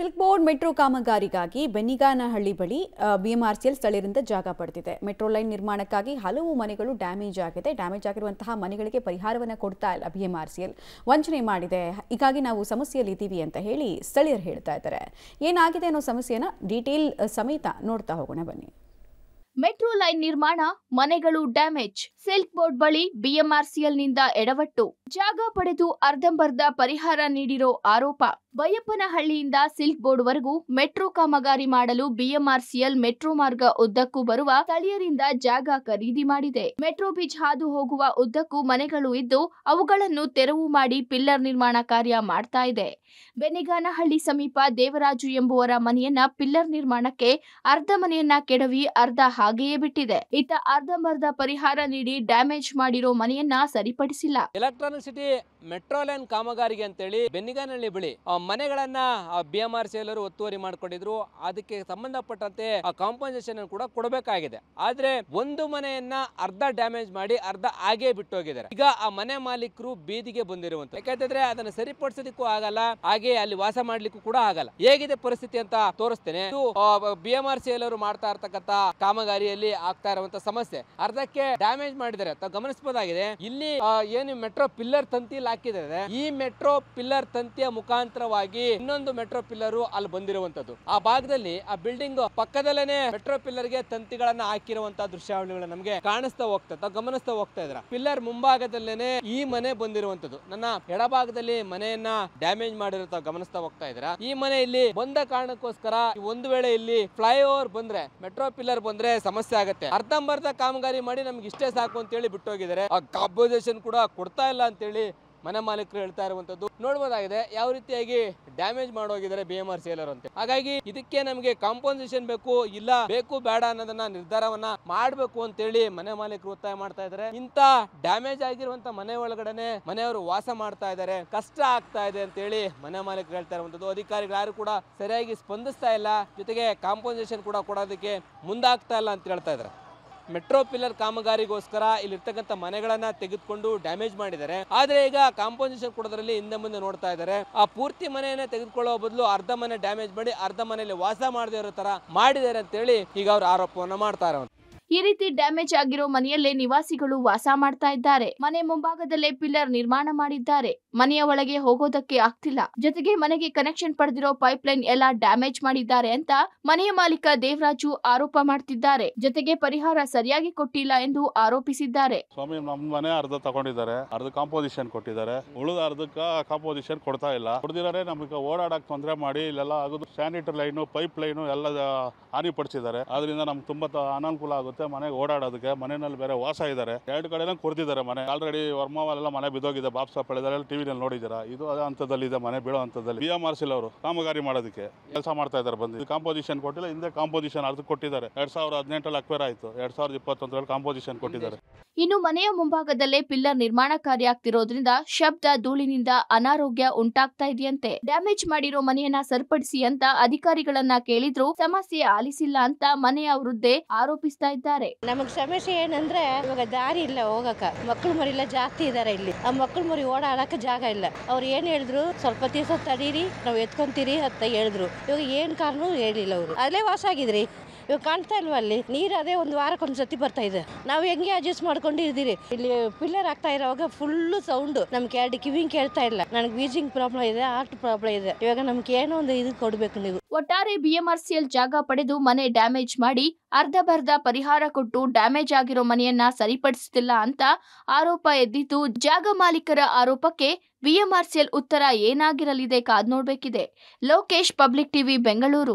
silk board metro ಕಾಮಗಾರಿಗಾಗಿ ಬೆನ್ನಿಗಾನಹಳ್ಳಿ ಬಳಿ BMRCL ಸ್ಥಳೀಯರಿಂದ ಜಾಗ ಪಡೆದಿದೆ ಮೆಟ್ರೋ ಲೈನ್ ನಿರ್ಮಾಣಕ್ಕಾಗಿ ಹಲವು ಮನೆಗಳು ಡ್ಯಾಮೇಜ್ ಆಗಿದೆ ಡ್ಯಾಮೇಜ್ ಆಗಿರುವಂತಹ ಮನೆಗಳಿಗೆ ಪರಿಹಾರವನ್ನು ಕೊಡ್ತಾ ಇಲ್ಲ ಬಿಎಂಆರ್ಸಿಎಲ್ ವಂಚನೆ ಮಾಡಿದೆ ಹೀಗಾಗಿ ನಾವು ಸಮಸ್ಯೆಯಲ್ಲಿದ್ದೀವಿ ಅಂತ ಹೇಳಿ ಸ್ಥಳೀಯರು ಹೇಳ್ತಾ ಇದ್ದಾರೆ ಏನಾಗಿದೆ ಅನ್ನೋ ಸಮಸ್ಯೆನ ಡೀಟೇಲ್ ಸಮೇತ ನೋಡ್ತಾ ಹೋಗೋಣ ಬನ್ನಿ ಮೆಟ್ರೋ ಲೈನ್ ನಿರ್ಮಾಣ ಮನೆಗಳು ಡ್ಯಾಮೇಜ್ ಸಿಲ್ಕ್ ಬೋರ್ಡ್ ಬಳಿ ಬಿಎಂಆರ್ಸಿಎಲ್ನಿಂದ ಎಡವಟ್ಟು ಜಾಗ ಪಡೆದು ಅರ್ಧಂಬರ್ಧ ಪರಿಹಾರ ನೀಡಿರೋ ಆರೋಪ ಬೈಯಪ್ಪನಹಳ್ಳಿಯಿಂದ ಸಿಲ್ಕ್ ಬೋರ್ಡ್ವರೆಗೂ ಮೆಟ್ರೋ ಕಾಮಗಾರಿ ಮಾಡಲು ಬಿಎಂಆರ್ಸಿಎಲ್ ಮೆಟ್ರೋ ಮಾರ್ಗ ಉದ್ದಕ್ಕೂ ಬರುವ ಸ್ಥಳೀಯರಿಂದ ಜಾಗ ಖರೀದಿ ಮಾಡಿದೆ ಮೆಟ್ರೋ ಬೀಚ್ ಹಾದು ಹೋಗುವ ಉದ್ದಕ್ಕೂ ಮನೆಗಳು ಇದ್ದು ಅವುಗಳನ್ನು ತೆರವು ಮಾಡಿ ಪಿಲ್ಲರ್ ನಿರ್ಮಾಣ ಕಾರ್ಯ ಮಾಡ್ತಾ ಇದೆ ಬೆನಿಗಾನಹಳ್ಳಿ ಸಮೀಪ ದೇವರಾಜು ಎಂಬುವರ ಮನೆಯನ್ನ ಪಿಲ್ಲರ್ ನಿರ್ಮಾಣಕ್ಕೆ ಅರ್ಧ ಮನೆಯನ್ನ ಕೆಡವಿ ಅರ್ಧ ಹಾಗೆಯೇ ಬಿಟ್ಟಿದೆ ಇತ್ತ ಅರ್ಧಂಬರ್ಧ ಪರಿಹಾರ ನೀಡಿ ಡ್ಯಾಮೇಜ್ ಮಾಡಿರೋ ಮನೆಯನ್ನ ಸರಿಪಡಿಸಿಲ್ಲ ಎಲೆಕ್ಟ್ರಾನಿಕ್ ಸಿಟಿ ಮೆಟ್ರೋ ಲೈನ್ ಕಾಮಗಾರಿಗೆ ಅಂತೇಳಿ ಬೆನ್ನಿಗಾನಹಳ್ಳಿ ಬಳಿ ಮನೆಗಳನ್ನ ಬಿಎಂಆರ್ ಎಲ್ಲರು ಒತ್ತುವರಿ ಮಾಡಿಕೊಂಡಿದ್ರು ಅದಕ್ಕೆ ಸಂಬಂಧಪಟ್ಟಂತೆ ಕಾಂಪನ್ಸೇಷನ್ ಕೂಡ ಕೊಡಬೇಕಾಗಿದೆ ಆದ್ರೆ ಒಂದು ಮನೆಯನ್ನ ಅರ್ಧ ಡ್ಯಾಮೇಜ್ ಮಾಡಿ ಅರ್ಧ ಹಾಗೆ ಹೋಗಿದ್ದಾರೆ ಈಗ ಆ ಮನೆ ಮಾಲೀಕರು ಬೀದಿಗೆ ಬಂದಿರುವಂತ ಯಾಕಂತಂದ್ರೆ ಅದನ್ನ ಸರಿಪಡಿಸೋದಕ್ಕೂ ಆಗಲ್ಲ ಹಾಗೆ ಅಲ್ಲಿ ವಾಸ ಮಾಡ್ಲಿಕ್ಕೂ ಕೂಡ ಆಗಲ್ಲ ಹೇಗಿದೆ ಪರಿಸ್ಥಿತಿ ಅಂತ ತೋರಿಸ್ತೇನೆ ಬಿಎಂಆರ್ ಸಿ ಅವರು ಮಾಡ್ತಾ ಇರ್ತಕ್ಕಂಥ ಕಾಮಗಾರಿ ಕಾಮಗಾರಿಯಲ್ಲಿ ಆಗ್ತಾ ಇರುವಂತ ಸಮಸ್ಯೆ ಅರ್ಧಕ್ಕೆ ಡ್ಯಾಮೇಜ್ ಮಾಡಿದ್ದಾರೆ ಅಥವಾ ಗಮನಿಸಬಹುದಾಗಿದೆ ಇಲ್ಲಿ ಏನು ಮೆಟ್ರೋ ಪಿಲ್ಲರ್ ತಂತಿಯಲ್ಲಿ ಹಾಕಿದ್ದಾರೆ ಈ ಮೆಟ್ರೋ ಪಿಲ್ಲರ್ ತಂತಿಯ ಮುಖಾಂತರವಾಗಿ ಇನ್ನೊಂದು ಮೆಟ್ರೋ ಪಿಲ್ಲರ್ ಅಲ್ಲಿ ಬಂದಿರುವಂತದ್ದು ಆ ಭಾಗದಲ್ಲಿ ಆ ಬಿಲ್ಡಿಂಗ್ ಪಕ್ಕದಲ್ಲೇನೆ ಮೆಟ್ರೋ ಪಿಲ್ಲರ್ ಗೆ ತಂತಿಗಳನ್ನ ಹಾಕಿರುವಂತಹ ದೃಶ್ಯಾವಳಿಗಳು ನಮಗೆ ಕಾಣಿಸ್ತಾ ಹೋಗ್ತಾ ತಾವು ಗಮನಿಸ್ತಾ ಹೋಗ್ತಾ ಇದ್ರ ಪಿಲ್ಲರ್ ಮುಂಭಾಗದಲ್ಲೇನೆ ಈ ಮನೆ ಬಂದಿರುವಂತದ್ದು ನನ್ನ ಎಡಭಾಗದಲ್ಲಿ ಮನೆಯನ್ನ ಡ್ಯಾಮೇಜ್ ಮಾಡಿರೋ ಗಮನಿಸ್ತಾ ಹೋಗ್ತಾ ಇದ್ರ ಈ ಮನೆ ಇಲ್ಲಿ ಬಂದ ಕಾರಣಕ್ಕೋಸ್ಕರ ಒಂದು ವೇಳೆ ಇಲ್ಲಿ ಫ್ಲೈಓವರ್ ಬಂದ್ರೆ ಮೆಟ್ರೋ ಪಿಲ್ಲರ್ ಬಂದ್ರೆ ಸಮಸ್ಯೆ ಆಗುತ್ತೆ ಅರ್ಧಂಬರ್ಧ ಕಾಮಗಾರಿ ಮಾಡಿ ನಮ್ಗೆ ಇಷ್ಟೇ ಸಾಕು ಅಂತೇಳಿ ಬಿಟ್ಟೋಗಿದ್ದಾರೆ ಆ ಕಾಂಪೋಸೇಷನ್ ಕೂಡ ಕೊಡ್ತಾ ಇಲ್ಲ ಅಂತೇಳಿ ಮನೆ ಮಾಲೀಕರು ಹೇಳ್ತಾ ಇರುವಂತದ್ದು ನೋಡ್ಬೋದಾಗಿದೆ ಯಾವ ರೀತಿಯಾಗಿ ಡ್ಯಾಮೇಜ್ ಮಾಡೋಗಿದ್ದಾರೆ ಬಿ ಎಂ ಆರ್ ಸೇಲರ್ ಅಂತ ಹಾಗಾಗಿ ಇದಕ್ಕೆ ನಮಗೆ ಕಾಂಪೋಸಿಷನ್ ಬೇಕು ಇಲ್ಲ ಬೇಕು ಬೇಡ ಅನ್ನೋದನ್ನ ನಿರ್ಧಾರವನ್ನ ಮಾಡಬೇಕು ಅಂತೇಳಿ ಮನೆ ಮಾಲೀಕರು ಒತ್ತಾಯ ಮಾಡ್ತಾ ಇದ್ದಾರೆ ಇಂತ ಡ್ಯಾಮೇಜ್ ಆಗಿರುವಂತ ಮನೆ ಒಳಗಡೆನೆ ಮನೆಯವರು ವಾಸ ಮಾಡ್ತಾ ಇದಾರೆ ಕಷ್ಟ ಆಗ್ತಾ ಇದೆ ಅಂತೇಳಿ ಮನೆ ಮಾಲೀಕರು ಹೇಳ್ತಾ ಇರುವಂತದ್ದು ಅಧಿಕಾರಿಗಳು ಯಾರು ಕೂಡ ಸರಿಯಾಗಿ ಸ್ಪಂದಿಸ್ತಾ ಇಲ್ಲ ಜೊತೆಗೆ ಕಾಂಪೋಸಿಷನ್ ಕೂಡ ಕೊಡೋದಕ್ಕೆ ಮುಂದಾಗ್ತಾ ಇಲ್ಲ ಅಂತ ಹೇಳ್ತಾ ಇದ್ದಾರೆ ಮೆಟ್ರೋ ಪಿಲ್ಲರ್ ಕಾಮಗಾರಿಗೋಸ್ಕರ ಇಲ್ಲಿರ್ತಕ್ಕಂಥ ಮನೆಗಳನ್ನ ತೆಗೆದುಕೊಂಡು ಡ್ಯಾಮೇಜ್ ಮಾಡಿದ್ದಾರೆ ಆದ್ರೆ ಈಗ ಕಾಂಪೋಸಿಷನ್ ಕೊಡೋದ್ರಲ್ಲಿ ಹಿಂದೆ ಮುಂದೆ ನೋಡ್ತಾ ಇದ್ದಾರೆ ಆ ಪೂರ್ತಿ ಮನೆಯನ್ನ ತೆಗೆದುಕೊಳ್ಳೋ ಬದಲು ಅರ್ಧ ಮನೆ ಡ್ಯಾಮೇಜ್ ಮಾಡಿ ಅರ್ಧ ಮನೆಯಲ್ಲಿ ವಾಸ ಮಾಡದೇ ಇರೋ ತರ ಮಾಡಿದ್ದಾರೆ ಅಂತೇಳಿ ಈಗ ಅವರು ಆರೋಪವನ್ನ ಮಾಡ್ತಾ ಈ ರೀತಿ ಡ್ಯಾಮೇಜ್ ಆಗಿರೋ ಮನೆಯಲ್ಲೇ ನಿವಾಸಿಗಳು ವಾಸ ಮಾಡ್ತಾ ಇದ್ದಾರೆ ಮನೆ ಮುಂಭಾಗದಲ್ಲೇ ಪಿಲ್ಲರ್ ನಿರ್ಮಾಣ ಮಾಡಿದ್ದಾರೆ ಮನೆಯ ಒಳಗೆ ಹೋಗೋದಕ್ಕೆ ಆಗ್ತಿಲ್ಲ ಜೊತೆಗೆ ಮನೆಗೆ ಕನೆಕ್ಷನ್ ಪಡೆದಿರೋ ಪೈಪ್ ಲೈನ್ ಎಲ್ಲ ಡ್ಯಾಮೇಜ್ ಮಾಡಿದ್ದಾರೆ ಅಂತ ಮನೆಯ ಮಾಲೀಕ ದೇವರಾಜು ಆರೋಪ ಮಾಡ್ತಿದ್ದಾರೆ ಜೊತೆಗೆ ಪರಿಹಾರ ಸರಿಯಾಗಿ ಕೊಟ್ಟಿಲ್ಲ ಎಂದು ಆರೋಪಿಸಿದ್ದಾರೆ ಸ್ವಾಮಿ ನಮ್ ಮನೆ ಅರ್ಧ ತಗೊಂಡಿದ್ದಾರೆ ಅರ್ಧ ಕಾಂಪೋಸಿಷನ್ ಕೊಟ್ಟಿದ್ದಾರೆ ಉಳಿದ ಅರ್ಧಕ್ಕ ಕಾಂಪೋಸಿಷನ್ ಕೊಡ್ತಾ ಇಲ್ಲ ಕೊಡ್ದಿರಾರೆ ನಮಗೆ ಓಡಾಡಕ್ ತೊಂದರೆ ಮಾಡಿ ಇಲ್ಲೆಲ್ಲ ಆಗೋದು ಸ್ಯಾನಿಟರಿ ಲೈನ್ ಪೈಪ್ ಲೈನ್ ಎಲ್ಲ ಹಾನಿ ಪಡಿಸಿದ್ದಾರೆ ಅದರಿಂದ ನಮ್ಗೆ ತುಂಬಾ ಅನಾನುಕೂಲ ಆಗುತ್ತೆ ಮತ್ತೆ ಮನೆಗೆ ಓಡಾಡೋದಕ್ಕೆ ಮನೆಯಲ್ಲಿ ಬೇರೆ ವಾಸ ಇದ್ದಾರೆ ಎರಡು ಕಡೆ ಕುರ್ತಿದ್ದಾರೆ ಮನೆ ಆಲ್ರೆಡಿ ವರ್ಮಾವಲ್ಲೆಲ್ಲ ಮನೆ ಬಿದ್ದೋಗಿದೆ ಬಾಪ್ಸ್ ಟಿವಿ ಟಿವಿನಲ್ಲಿ ನೋಡಿದ್ದೀರಾ ಇದು ಅದೇ ಹಂತದಲ್ಲಿ ಇದೆ ಮನೆ ಬೀಳೋ ಹಂತದಲ್ಲಿ ಬಿ ಎಂ ಆರ್ ಅವರು ಕಾಮಗಾರಿ ಮಾಡೋದಕ್ಕೆ ಕೆಲಸ ಮಾಡ್ತಾ ಇದ್ದಾರೆ ಬಂದು ಕಾಂಪೋಸಿಷನ್ ಕೊಟ್ಟಿಲ್ಲ ಹಿಂದೆ ಕಾಂಪೋಸಿಷನ್ ಅರ್ಧ ಕೊಟ್ಟಿದ್ದಾರೆ ಎರಡ್ ಸಾವಿರದ ಹದಿನೆಂಟರಲ್ಲಿ ಅಕ್ವೇರ್ ಆಯಿತು ಎರಡ್ ಸಾವಿರದ ಇಪ್ಪತ್ತೊಂದರಲ್ಲಿ ಕಾಂಪೋಸಿಷನ್ ಕೊಟ್ಟಿದ್ದಾರೆ ಇನ್ನು ಮನೆಯ ಮುಂಭಾಗದಲ್ಲೇ ಪಿಲ್ಲರ್ ನಿರ್ಮಾಣ ಕಾರ್ಯ ಆಗ್ತಿರೋದ್ರಿಂದ ಶಬ್ದ ಧೂಳಿನಿಂದ ಅನಾರೋಗ್ಯ ಉಂಟಾಗ್ತಾ ಇದೆಯಂತೆ ಡ್ಯಾಮೇಜ್ ಮಾಡಿರೋ ಮನೆಯನ್ನ ಸರಿಪಡಿಸಿ ಅಂತ ಅಧಿಕಾರಿಗಳನ್ನ ಕೇಳಿದ್ರು ಸಮಸ್ಯೆ ಆಲಿಸಿಲ್ಲ ಅಂತ ಮನೆಯ ವೃದ್ಧೆ ಆರೋಪಿಸ್ತಾ ಹೇಳಿದ್ದಾರೆ ನಮಗ್ ಸಮಸ್ಯೆ ಏನಂದ್ರೆ ಇವಾಗ ದಾರಿ ಇಲ್ಲ ಹೋಗಕ ಮಕ್ಳು ಮರಿ ಎಲ್ಲ ಜಾಸ್ತಿ ಇದಾರೆ ಇಲ್ಲಿ ಆ ಮಕ್ಳು ಮರಿ ಓಡಾಡಕ ಜಾಗ ಇಲ್ಲ ಅವ್ರು ಏನ್ ಹೇಳಿದ್ರು ಸ್ವಲ್ಪ ದಿವಸ ತಡೀರಿ ನಾವ್ ಎತ್ಕೊಂತೀರಿ ಅಂತ ಹೇಳಿದ್ರು ಇವಾಗ ಏನ್ ಕಾರಣ ಹೇಳಿಲ್ಲ ಅವರು ಅಲ್ಲೇ ವಾಸ ಆಗಿದ್ರಿ ಇವಾಗ ಕಾಣ್ತಾ ಇಲ್ವಾ ಅಲ್ಲಿ ನೀರು ಅದೇ ಒಂದು ವಾರಕ್ಕೊಂದು ಸತಿ ಬರ್ತಾ ಇದೆ ನಾವು ಹೆಂಗೆ ಅಡ್ಜಸ್ಟ್ ಮಾಡ್ಕೊಂಡು ಇದ್ದೀರಿ ಇಲ್ಲಿ ಪಿಲ್ಲರ್ ಆಗ್ತಾ ಇರೋವಾಗ ಫುಲ್ಲು ಸೌಂಡ್ ನಮ್ಗೆ ಎರಡು ಕಿವಿಂಗ್ ಕೇಳ್ತಾ ಇಲ್ಲ ನನಗೆ ವೀಜಿಂಗ್ ಪ್ರಾಬ್ಲಮ್ ಇದೆ ಹಾರ್ಟ್ ಪ್ರಾಬ್ಲಮ್ ಇದೆ ಇವಾಗ ನಮ್ಗೆ ಏನೋ ಒಂದು ಇದು ಕೊಡ್ಬೇಕು ನೀವು ಒಟ್ಟಾರೆ B M R C L ಜಾಗ ಪಡೆದು ಮನೆ ಡ್ಯಾಮೇಜ್ ಮಾಡಿ ಅರ್ಧಬರ್ಧ ಪರಿಹಾರ ಕೊಟ್ಟು ಡ್ಯಾಮೇಜ್ ಆಗಿರೋ ಮನೆಯನ್ನ ಸರಿಪಡಿಸುತ್ತಿಲ್ಲ ಅಂತ ಆರೋಪ ಎದ್ದಿತು ಜಾಗ ಮಾಲೀಕರ ಆರೋಪಕ್ಕೆ ಬಿಎಂಆರ್ಸಿಎಲ್ ಉತ್ತರ ಏನಾಗಿರಲಿದೆ ಕಾದ್ ನೋಡ್ಬೇಕಿದೆ ಲೋಕೇಶ್ ಪಬ್ಲಿಕ್ ಟಿವಿ ಬೆಂಗಳೂರು